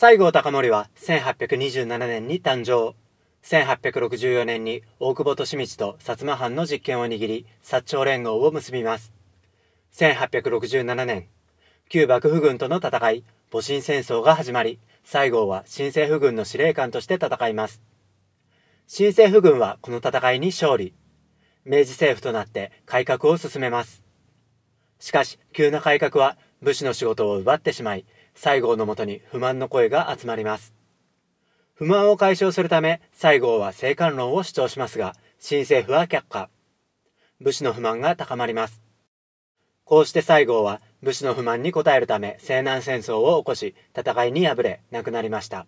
西郷隆盛は1827年に誕生。1864年に大久保利通と薩摩藩の実権を握り、薩長連合を結びます。1867年、旧幕府軍との戦い、戊辰戦争が始まり、西郷は新政府軍の司令官として戦います。新政府軍はこの戦いに勝利。明治政府となって改革を進めます。しかし、急な改革は武士の仕事を奪ってしまい、西郷のもとに不満の声が集まります。不満を解消するため、西郷は生還論を主張しますが、新政府は却下。武士の不満が高まります。こうして西郷は武士の不満に応えるため西南戦争を起こし、戦いに敗れ亡くなりました。